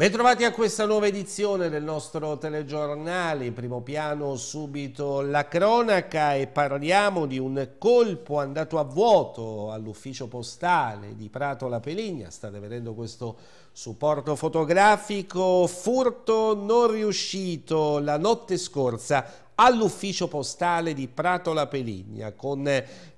Bentrovati a questa nuova edizione del nostro telegiornale, in primo piano subito la cronaca e parliamo di un colpo andato a vuoto all'ufficio postale di Prato La Peligna, state vedendo questo supporto fotografico, furto non riuscito la notte scorsa all'ufficio postale di Prato La Peligna. Con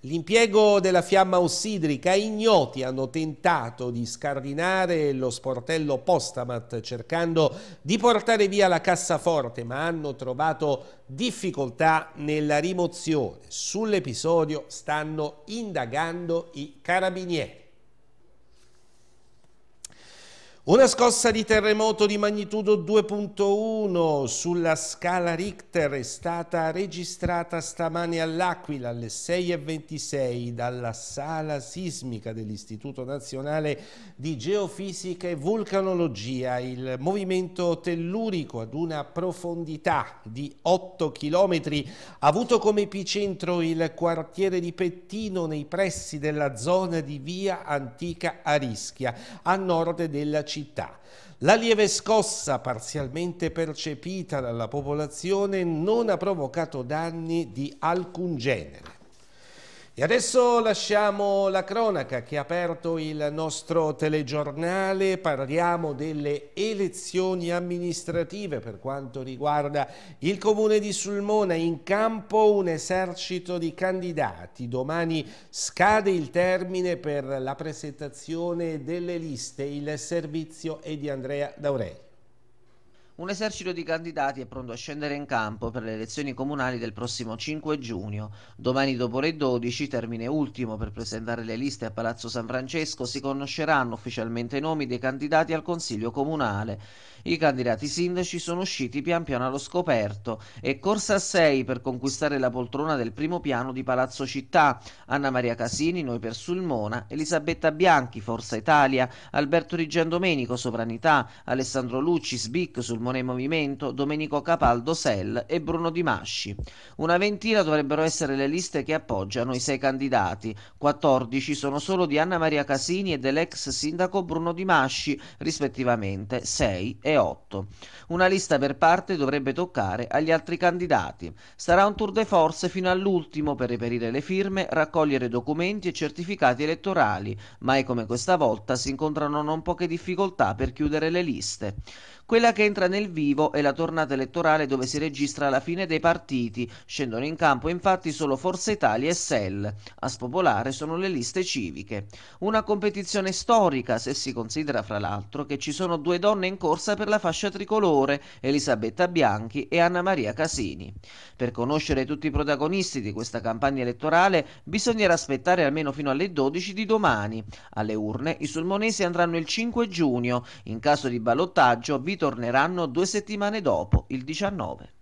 l'impiego della fiamma ossidrica ignoti hanno tentato di scardinare lo sportello Postamat cercando di portare via la cassaforte ma hanno trovato difficoltà nella rimozione. Sull'episodio stanno indagando i carabinieri. Una scossa di terremoto di magnitudo 2.1 sulla scala Richter è stata registrata stamane all'Aquila alle 6.26 dalla sala sismica dell'Istituto Nazionale di Geofisica e Vulcanologia. Il movimento tellurico ad una profondità di 8 km ha avuto come epicentro il quartiere di Pettino nei pressi della zona di via Antica Arischia a nord della città città. La lieve scossa parzialmente percepita dalla popolazione non ha provocato danni di alcun genere. E adesso lasciamo la cronaca che ha aperto il nostro telegiornale, parliamo delle elezioni amministrative per quanto riguarda il comune di Sulmona, in campo un esercito di candidati, domani scade il termine per la presentazione delle liste, il servizio è di Andrea D'Aurelio un esercito di candidati è pronto a scendere in campo per le elezioni comunali del prossimo 5 giugno. Domani dopo le 12, termine ultimo per presentare le liste a Palazzo San Francesco, si conosceranno ufficialmente i nomi dei candidati al Consiglio comunale. I candidati sindaci sono usciti pian piano allo scoperto e corsa a 6 per conquistare la poltrona del primo piano di Palazzo Città. Anna Maria Casini, Noi per Sulmona, Elisabetta Bianchi, Forza Italia, Alberto Rigian Domenico, Sovranità, Alessandro Lucci, Sbic, sul Giovane Movimento, Domenico Capaldo Sell e Bruno Di Masci. Una ventina dovrebbero essere le liste che appoggiano i sei candidati. 14 sono solo di Anna Maria Casini e dell'ex sindaco Bruno Di Masci, rispettivamente 6 e 8. Una lista per parte dovrebbe toccare agli altri candidati. Sarà un tour de force fino all'ultimo per reperire le firme, raccogliere documenti e certificati elettorali, ma è come questa volta si incontrano non poche difficoltà per chiudere le liste. Quella che entra nel vivo è la tornata elettorale dove si registra la fine dei partiti. Scendono in campo infatti solo Forza Italia e SEL. A spopolare sono le liste civiche. Una competizione storica se si considera fra l'altro che ci sono due donne in corsa per la fascia tricolore, Elisabetta Bianchi e Anna Maria Casini. Per conoscere tutti i protagonisti di questa campagna elettorale bisognerà aspettare almeno fino alle 12 di domani. Alle urne i sulmonesi andranno il 5 giugno. In caso di ballottaggio Vito ritorneranno due settimane dopo, il 19.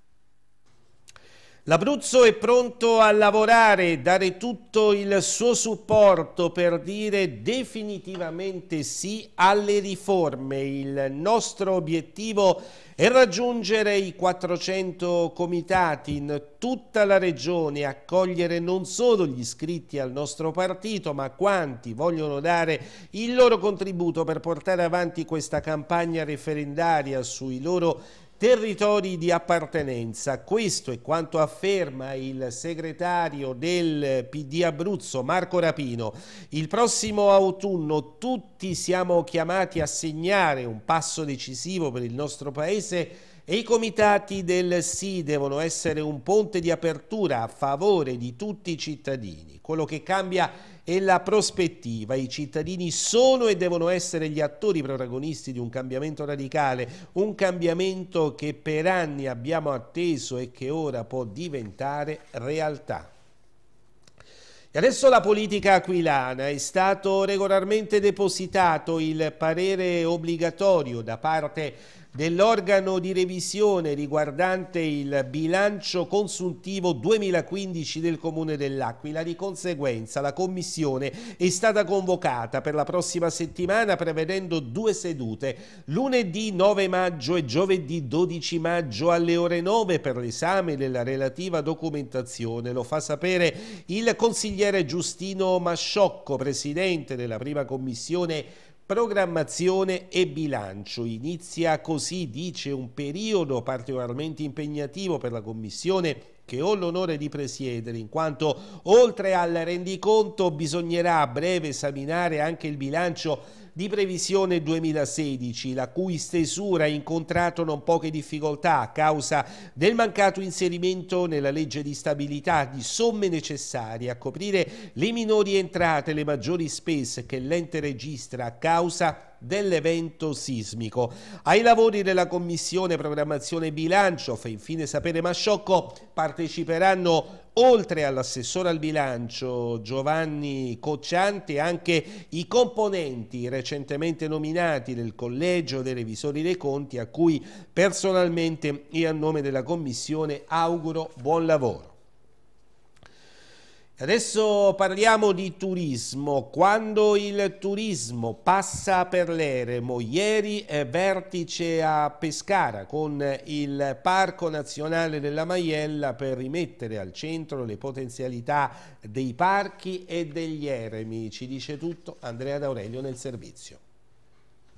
L'Abruzzo è pronto a lavorare, dare tutto il suo supporto per dire definitivamente sì alle riforme. Il nostro obiettivo è raggiungere i 400 comitati in tutta la regione, accogliere non solo gli iscritti al nostro partito, ma quanti vogliono dare il loro contributo per portare avanti questa campagna referendaria sui loro territori di appartenenza. Questo è quanto afferma il segretario del PD Abruzzo Marco Rapino. Il prossimo autunno tutti siamo chiamati a segnare un passo decisivo per il nostro Paese e i comitati del sì devono essere un ponte di apertura a favore di tutti i cittadini. Quello che cambia è la prospettiva. I cittadini sono e devono essere gli attori protagonisti di un cambiamento radicale, un cambiamento che per anni abbiamo atteso e che ora può diventare realtà. E adesso la politica aquilana. È stato regolarmente depositato il parere obbligatorio da parte dell'organo di revisione riguardante il bilancio consuntivo 2015 del Comune dell'Aquila. Di conseguenza la Commissione è stata convocata per la prossima settimana prevedendo due sedute, lunedì 9 maggio e giovedì 12 maggio alle ore 9 per l'esame della relativa documentazione. Lo fa sapere il consigliere Giustino Masciocco, presidente della prima Commissione Programmazione e bilancio. Inizia così, dice, un periodo particolarmente impegnativo per la Commissione che ho l'onore di presiedere, in quanto oltre al rendiconto bisognerà a breve esaminare anche il bilancio di previsione 2016, la cui stesura ha incontrato non poche difficoltà a causa del mancato inserimento nella legge di stabilità di somme necessarie a coprire le minori entrate e le maggiori spese che l'ente registra a causa dell'evento sismico. Ai lavori della Commissione Programmazione Bilancio, fa infine sapere Masciocco, parteciperanno oltre all'assessore al bilancio Giovanni Cocciante anche i componenti recentemente nominati del collegio dei revisori dei conti a cui personalmente e a nome della commissione auguro buon lavoro. Adesso parliamo di turismo. Quando il turismo passa per l'eremo, ieri vertice a Pescara con il Parco Nazionale della Maiella per rimettere al centro le potenzialità dei parchi e degli eremi. Ci dice tutto Andrea D'Aurelio nel servizio.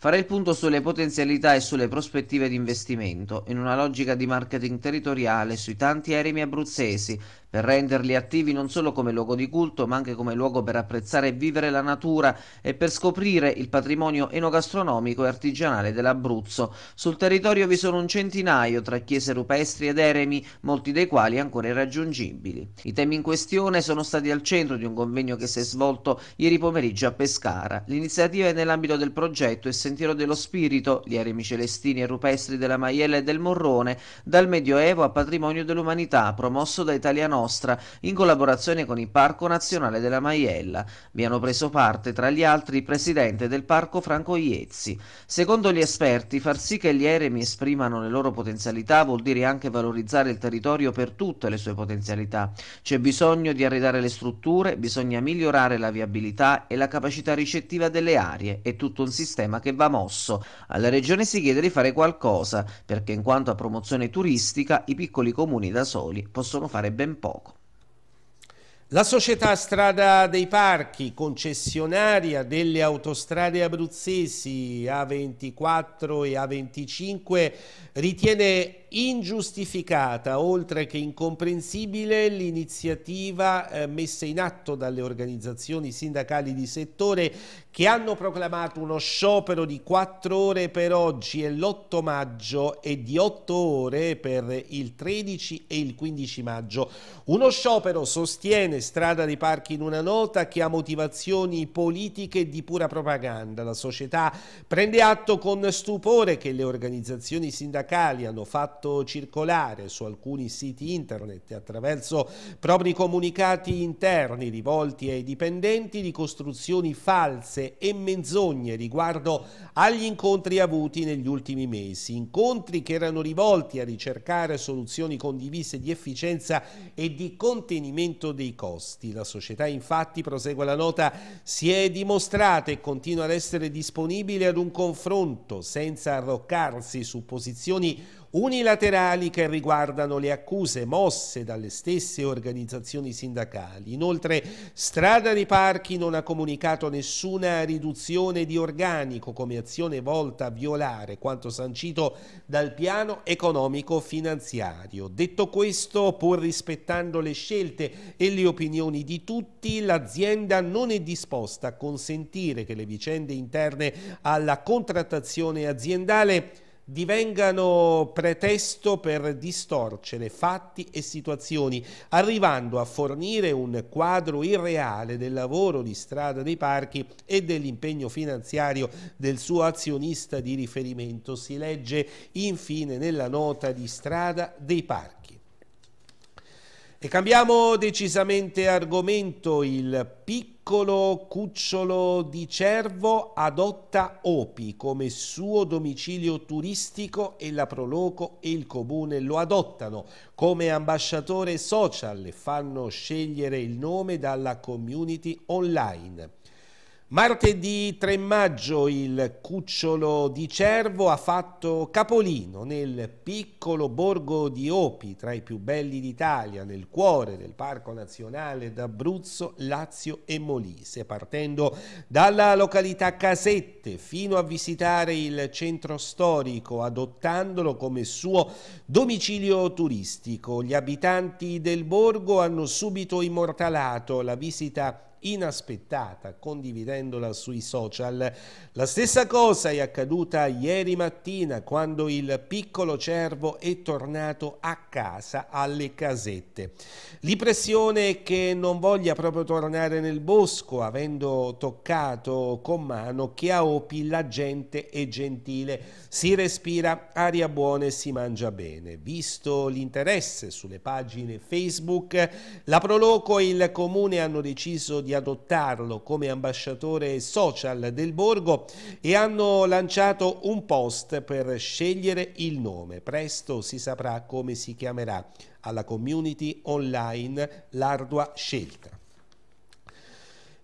Fare il punto sulle potenzialità e sulle prospettive di investimento in una logica di marketing territoriale sui tanti eremi abruzzesi per renderli attivi non solo come luogo di culto, ma anche come luogo per apprezzare e vivere la natura e per scoprire il patrimonio enogastronomico e artigianale dell'Abruzzo. Sul territorio vi sono un centinaio tra chiese rupestri ed eremi, molti dei quali ancora irraggiungibili. I temi in questione sono stati al centro di un convegno che si è svolto ieri pomeriggio a Pescara. L'iniziativa è nell'ambito del progetto Il Sentiero dello Spirito, gli eremi celestini e rupestri della Maiella e del Morrone, dal Medioevo a patrimonio dell'umanità, promosso da Italiano nostra, in collaborazione con il Parco Nazionale della Maiella. Vi hanno preso parte, tra gli altri, il presidente del Parco Franco Iezzi. Secondo gli esperti, far sì che gli eremi esprimano le loro potenzialità vuol dire anche valorizzare il territorio per tutte le sue potenzialità. C'è bisogno di arredare le strutture, bisogna migliorare la viabilità e la capacità ricettiva delle aree. È tutto un sistema che va mosso. Alla Regione si chiede di fare qualcosa, perché in quanto a promozione turistica i piccoli comuni da soli possono fare ben poco poco. La società Strada dei Parchi, concessionaria delle autostrade abruzzesi A24 e A25, ritiene ingiustificata, oltre che incomprensibile, l'iniziativa eh, messa in atto dalle organizzazioni sindacali di settore che hanno proclamato uno sciopero di quattro ore per oggi e l'8 maggio e di otto ore per il 13 e il 15 maggio. Uno sciopero, sostiene Strada dei Parchi in una nota, che ha motivazioni politiche di pura propaganda. La società prende atto con stupore che le organizzazioni sindacali hanno fatto fatto circolare su alcuni siti internet attraverso propri comunicati interni rivolti ai dipendenti di costruzioni false e menzogne riguardo agli incontri avuti negli ultimi mesi. Incontri che erano rivolti a ricercare soluzioni condivise di efficienza e di contenimento dei costi. La società infatti, prosegue la nota, si è dimostrata e continua ad essere disponibile ad un confronto senza arroccarsi su posizioni unilaterali che riguardano le accuse mosse dalle stesse organizzazioni sindacali. Inoltre Strada dei Parchi non ha comunicato nessuna riduzione di organico come azione volta a violare quanto sancito dal piano economico finanziario. Detto questo, pur rispettando le scelte e le opinioni di tutti, l'azienda non è disposta a consentire che le vicende interne alla contrattazione aziendale divengano pretesto per distorcere fatti e situazioni, arrivando a fornire un quadro irreale del lavoro di strada dei parchi e dell'impegno finanziario del suo azionista di riferimento. Si legge infine nella nota di strada dei parchi. E cambiamo decisamente argomento, il piccolo cucciolo di Cervo adotta Opi come suo domicilio turistico e la Proloco e il Comune lo adottano come ambasciatore social e fanno scegliere il nome dalla community online. Martedì 3 maggio il Cucciolo di Cervo ha fatto capolino nel piccolo borgo di Opi, tra i più belli d'Italia, nel cuore del Parco Nazionale d'Abruzzo, Lazio e Molise, partendo dalla località Casette fino a visitare il centro storico, adottandolo come suo domicilio turistico. Gli abitanti del borgo hanno subito immortalato la visita inaspettata condividendola sui social. La stessa cosa è accaduta ieri mattina quando il piccolo cervo è tornato a casa alle casette. L'impressione è che non voglia proprio tornare nel bosco avendo toccato con mano Chiaopi la gente è gentile, si respira aria buona e si mangia bene. Visto l'interesse sulle pagine Facebook, la Proloco e il Comune hanno deciso di adottarlo come ambasciatore social del borgo e hanno lanciato un post per scegliere il nome. Presto si saprà come si chiamerà alla community online l'ardua scelta.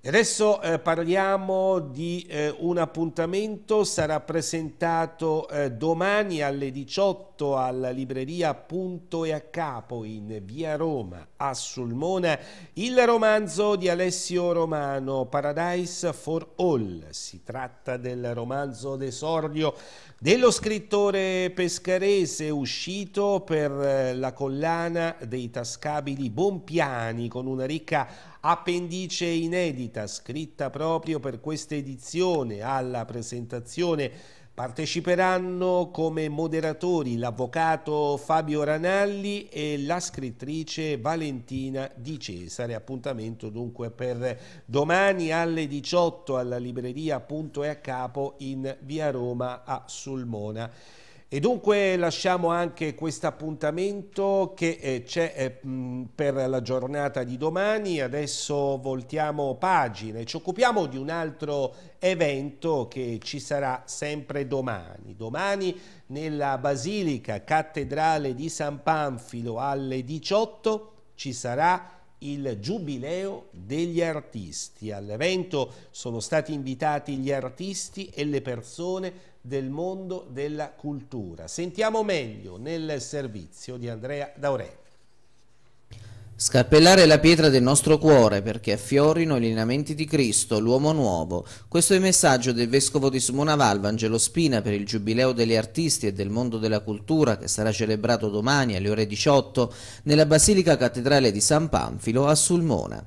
Adesso eh, parliamo di eh, un appuntamento, sarà presentato eh, domani alle 18 18 alla libreria Punto e a Capo in via Roma a Sulmona il romanzo di Alessio Romano Paradise for All. Si tratta del romanzo d'esordio dello scrittore pescarese uscito per eh, la collana dei tascabili Bompiani con una ricca appendice inedita scritta proprio per questa edizione alla presentazione Parteciperanno come moderatori l'avvocato Fabio Ranalli e la scrittrice Valentina Di Cesare. Appuntamento dunque per domani alle 18 alla libreria Punto e a Capo in via Roma a Sulmona. E dunque lasciamo anche questo appuntamento che eh, c'è eh, per la giornata di domani, adesso voltiamo pagina e ci occupiamo di un altro evento che ci sarà sempre domani. Domani nella Basilica Cattedrale di San Panfilo alle 18 ci sarà il Giubileo degli Artisti. All'evento sono stati invitati gli artisti e le persone del mondo della cultura. Sentiamo meglio nel servizio di Andrea D'Aurelio. Scappellare la pietra del nostro cuore perché affiorino i lineamenti di Cristo, l'uomo nuovo. Questo è il messaggio del vescovo di Simona Valva, Angelo Spina, per il Giubileo degli artisti e del mondo della cultura che sarà celebrato domani alle ore 18 nella Basilica Cattedrale di San Panfilo a Sulmona.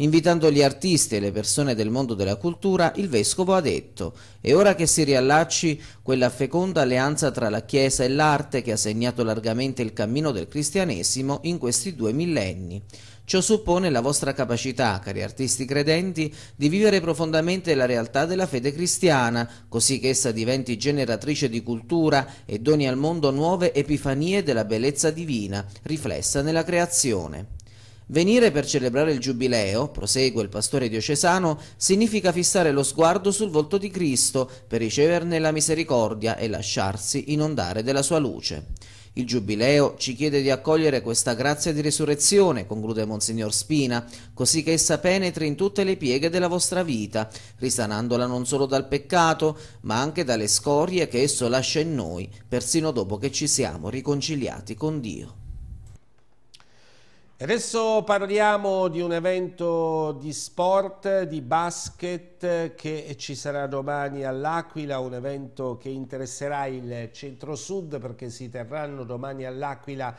Invitando gli artisti e le persone del mondo della cultura, il Vescovo ha detto «È ora che si riallacci quella feconda alleanza tra la Chiesa e l'arte che ha segnato largamente il cammino del cristianesimo in questi due millenni». Ciò suppone la vostra capacità, cari artisti credenti, di vivere profondamente la realtà della fede cristiana, così che essa diventi generatrice di cultura e doni al mondo nuove epifanie della bellezza divina, riflessa nella creazione. Venire per celebrare il Giubileo, prosegue il pastore diocesano, significa fissare lo sguardo sul volto di Cristo per riceverne la misericordia e lasciarsi inondare della sua luce. Il Giubileo ci chiede di accogliere questa grazia di risurrezione, conclude Monsignor Spina, così che essa penetri in tutte le pieghe della vostra vita, risanandola non solo dal peccato, ma anche dalle scorie che esso lascia in noi, persino dopo che ci siamo riconciliati con Dio. Adesso parliamo di un evento di sport, di basket che ci sarà domani all'Aquila, un evento che interesserà il centro-sud perché si terranno domani all'Aquila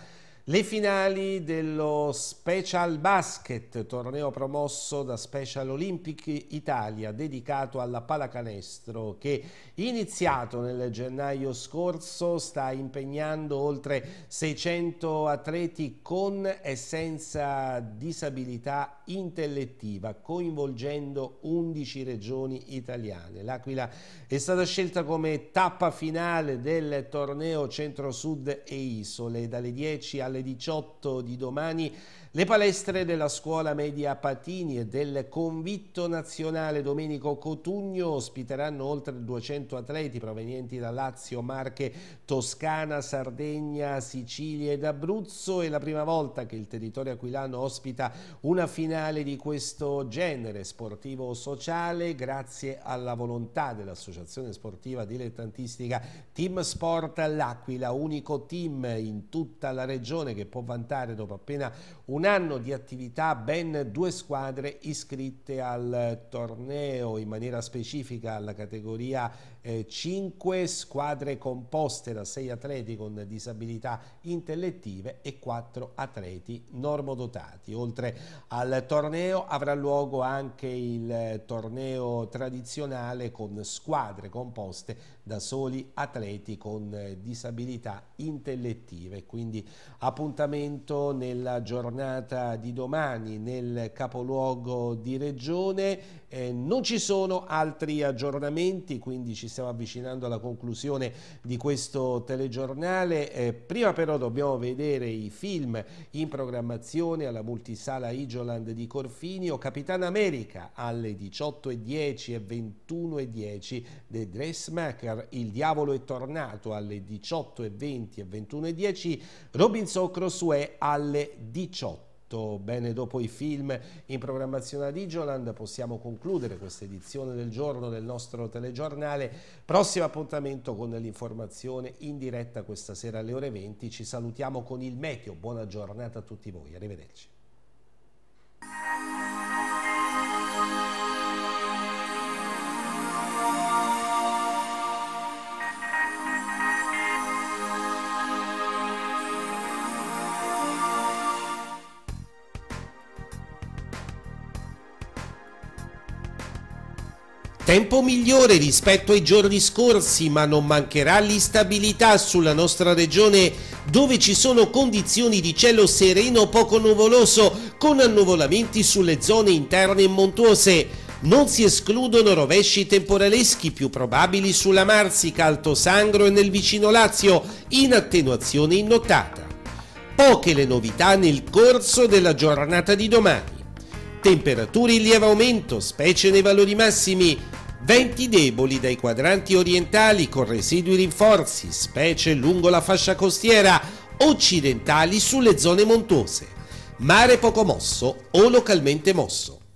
le finali dello Special Basket, torneo promosso da Special Olympic Italia dedicato alla pallacanestro che iniziato nel gennaio scorso, sta impegnando oltre 600 atleti con e senza disabilità intellettiva, coinvolgendo 11 regioni italiane. L'Aquila è stata scelta come tappa finale del torneo Centro-Sud e Isole. Dalle 10 alle 18 di domani le palestre della scuola media Patini e del convitto nazionale Domenico Cotugno ospiteranno oltre 200 atleti provenienti da Lazio, Marche, Toscana, Sardegna, Sicilia ed Abruzzo. È la prima volta che il territorio aquilano ospita una finale di questo genere sportivo-sociale grazie alla volontà dell'associazione sportiva dilettantistica Team Sport L'Aquila, unico team in tutta la regione che può vantare dopo appena un anno di attività ben due squadre iscritte al torneo, in maniera specifica alla categoria 5 eh, squadre composte da 6 atleti con disabilità intellettive e 4 atleti normodotati. Oltre al torneo avrà luogo anche il eh, torneo tradizionale con squadre composte da soli atleti con eh, disabilità intellettive. Quindi appuntamento nella giornata di domani nel capoluogo di regione. Eh, non ci sono altri aggiornamenti, quindi ci stiamo avvicinando alla conclusione di questo telegiornale. Eh, prima però dobbiamo vedere i film in programmazione alla multisala Igioland di Corfinio, Capitan America alle 18.10 e 21.10, The Dressmaker, Il Diavolo è tornato alle 18.20 e 21.10, Robinson Crossway alle 18 fatto. Bene, dopo i film in programmazione a Digioland possiamo concludere questa edizione del giorno del nostro telegiornale. Prossimo appuntamento con l'informazione in diretta questa sera alle ore 20. Ci salutiamo con il meteo. Buona giornata a tutti voi. Arrivederci. Tempo migliore rispetto ai giorni scorsi, ma non mancherà l'instabilità sulla nostra regione dove ci sono condizioni di cielo sereno poco nuvoloso con annuvolamenti sulle zone interne e montuose. Non si escludono rovesci temporaleschi più probabili sulla Marsica, Alto Sangro e nel vicino Lazio, in attenuazione innottata. Poche le novità nel corso della giornata di domani temperature in lieve aumento, specie nei valori massimi, venti deboli dai quadranti orientali con residui rinforzi, specie lungo la fascia costiera, occidentali sulle zone montuose, mare poco mosso o localmente mosso.